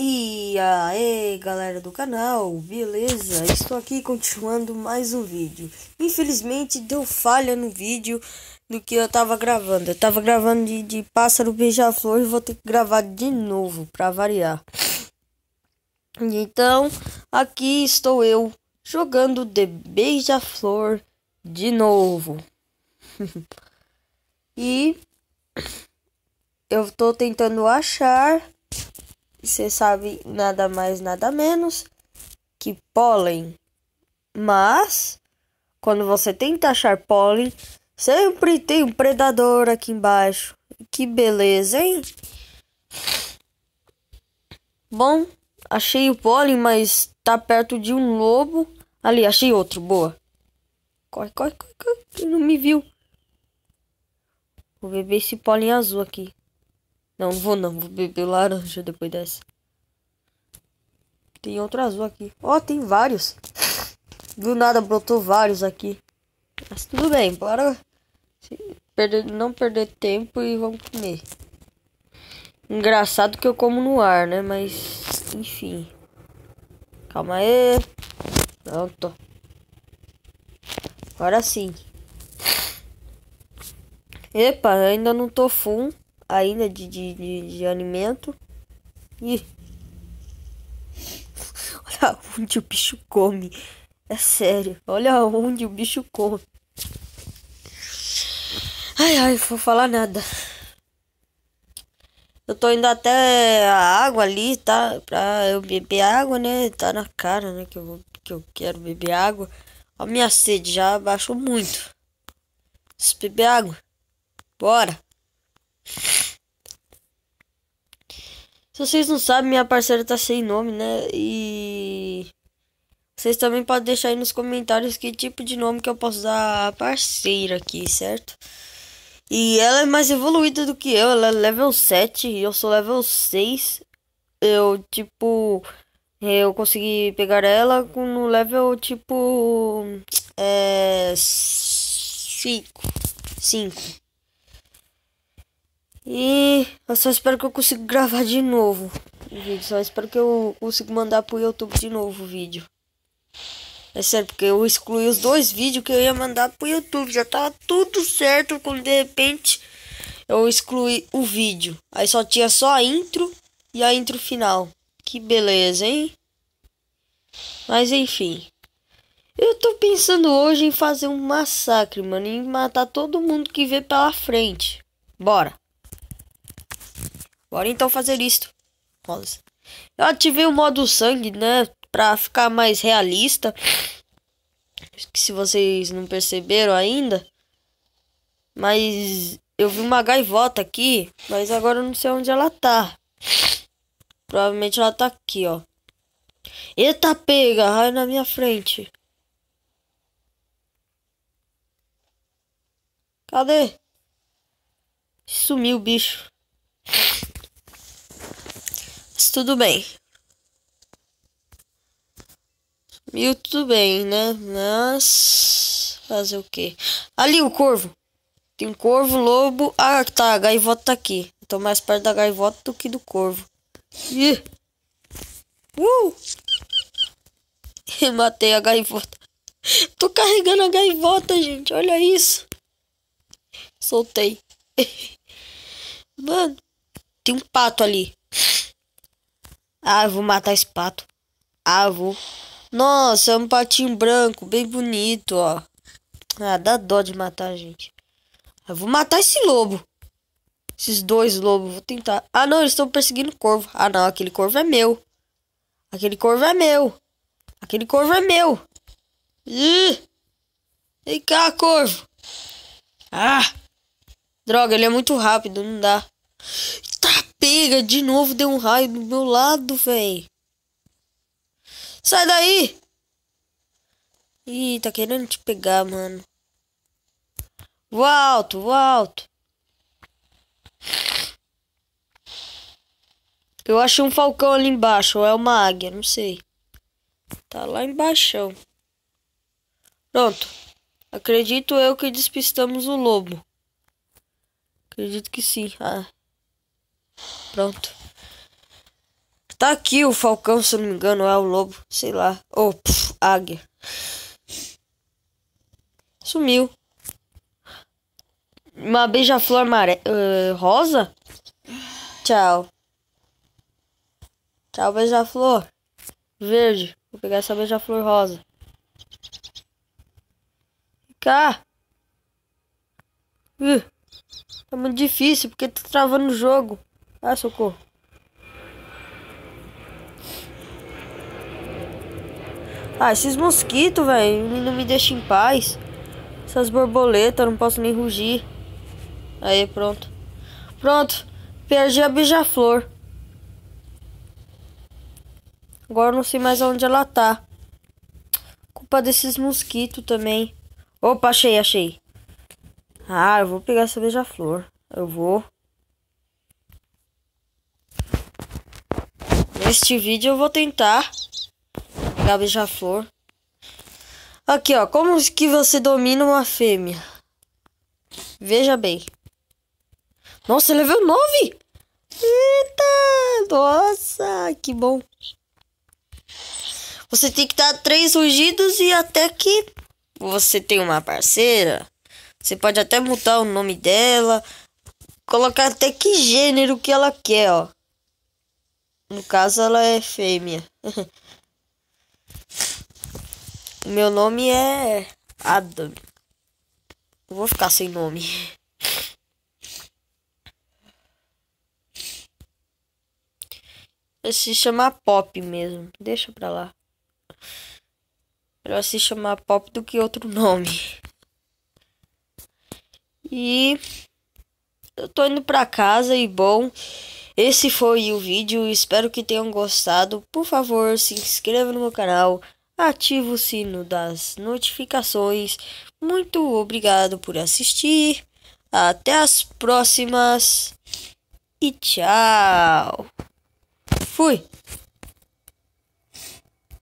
E aí galera do canal, beleza? Estou aqui continuando mais um vídeo Infelizmente deu falha no vídeo do que eu tava gravando Eu tava gravando de, de pássaro beija-flor e vou ter que gravar de novo pra variar Então aqui estou eu jogando de beija-flor de novo E eu tô tentando achar você sabe nada mais, nada menos que pólen. Mas, quando você tenta achar pólen, sempre tem um predador aqui embaixo. Que beleza, hein? Bom, achei o pólen, mas tá perto de um lobo. Ali, achei outro, boa. Corre, corre, corre, corre, não me viu. Vou beber esse pólen azul aqui. Não, não vou não. Vou beber laranja depois dessa. Tem outro azul aqui. Ó, oh, tem vários. Do nada brotou vários aqui. Mas tudo bem, bora perder, não perder tempo e vamos comer. Engraçado que eu como no ar, né? Mas, enfim. Calma aí. Pronto. Agora sim. Epa, ainda não tô full ainda de, de, de, de alimento. E. Olha onde o bicho come. É sério. Olha onde o bicho come. Ai, ai, não vou falar nada. Eu tô indo até a água ali, tá? Pra eu beber água, né? Tá na cara, né? Que eu, vou, que eu quero beber água. A minha sede já baixou muito. Se beber água. Bora! Se vocês não sabem, minha parceira tá sem nome, né? E. Vocês também podem deixar aí nos comentários que tipo de nome que eu posso dar a parceira aqui, certo? E ela é mais evoluída do que eu, ela é level 7 e eu sou level 6. Eu, tipo. Eu consegui pegar ela no level tipo. É. 5. 5. E eu só espero que eu consiga gravar de novo o vídeo. Só espero que eu consiga mandar pro YouTube de novo o vídeo. É sério, porque eu excluí os dois vídeos que eu ia mandar pro YouTube. Já tava tudo certo quando de repente eu excluí o vídeo. Aí só tinha só a intro e a intro final. Que beleza, hein? Mas enfim. Eu tô pensando hoje em fazer um massacre, mano. Em matar todo mundo que vê pela frente. Bora! Bora então fazer isto. Pausa. Eu ativei o modo sangue, né? Pra ficar mais realista. Se vocês não perceberam ainda. Mas eu vi uma gaivota aqui. Mas agora eu não sei onde ela tá. Provavelmente ela tá aqui, ó. Eita, pega! Raio na minha frente. Cadê? Sumiu o bicho tudo bem. Sumiu tudo bem, né? Mas. Fazer o quê? Ali o corvo. Tem um corvo, lobo. Ah, tá. A gaivota tá aqui. Tô mais perto da gaivota do que do corvo. Ih! Uh! Matei a gaivota. Tô carregando a gaivota, gente. Olha isso. Soltei. Mano, tem um pato ali. Ah, eu vou matar esse pato. Ah, eu vou. Nossa, é um patinho branco, bem bonito, ó. Ah, dá dó de matar, gente. Eu vou matar esse lobo. Esses dois lobos, vou tentar. Ah, não, eles estão perseguindo o corvo. Ah, não, aquele corvo é meu. Aquele corvo é meu. Aquele corvo é meu. Ih! Vem cá, corvo. Ah! Droga, ele é muito rápido, não dá pega de novo, deu um raio do meu lado, velho. Sai daí! Ih, tá querendo te pegar, mano. Vou alto, vou alto. Eu achei um falcão ali embaixo, ou é uma águia, não sei. Tá lá embaixo. Pronto. Acredito eu que despistamos o lobo. Acredito que sim. Ah, Pronto. Tá aqui o Falcão, se não me engano, é o Lobo, sei lá. Ou Águia. Sumiu. Uma beija-flor Uh, rosa? Tchau. Tchau, beija-flor. Verde. Vou pegar essa beija-flor rosa. Cá. Uh, tá muito difícil porque tá travando o jogo. Ah, socorro. Ah, esses mosquitos, velho, não me deixam em paz. Essas borboletas, não posso nem rugir. Aí, pronto. Pronto, perdi a beija-flor. Agora não sei mais onde ela tá. Culpa desses mosquitos também. Opa, achei, achei. Ah, eu vou pegar essa beija-flor. Eu vou. Neste vídeo eu vou tentar pegar beija-flor. Aqui, ó. Como que você domina uma fêmea? Veja bem. Nossa, level 9! Eita! Nossa, que bom. Você tem que dar três rugidos e até que você tem uma parceira. Você pode até mudar o nome dela. Colocar até que gênero que ela quer, ó. No caso, ela é fêmea. Meu nome é Adam. Eu vou ficar sem nome. Eu se chamar Pop mesmo. Deixa pra lá. Melhor se chamar Pop do que outro nome. E eu tô indo pra casa e bom. Esse foi o vídeo, espero que tenham gostado. Por favor, se inscreva no meu canal, ative o sino das notificações. Muito obrigado por assistir. Até as próximas e tchau. Fui.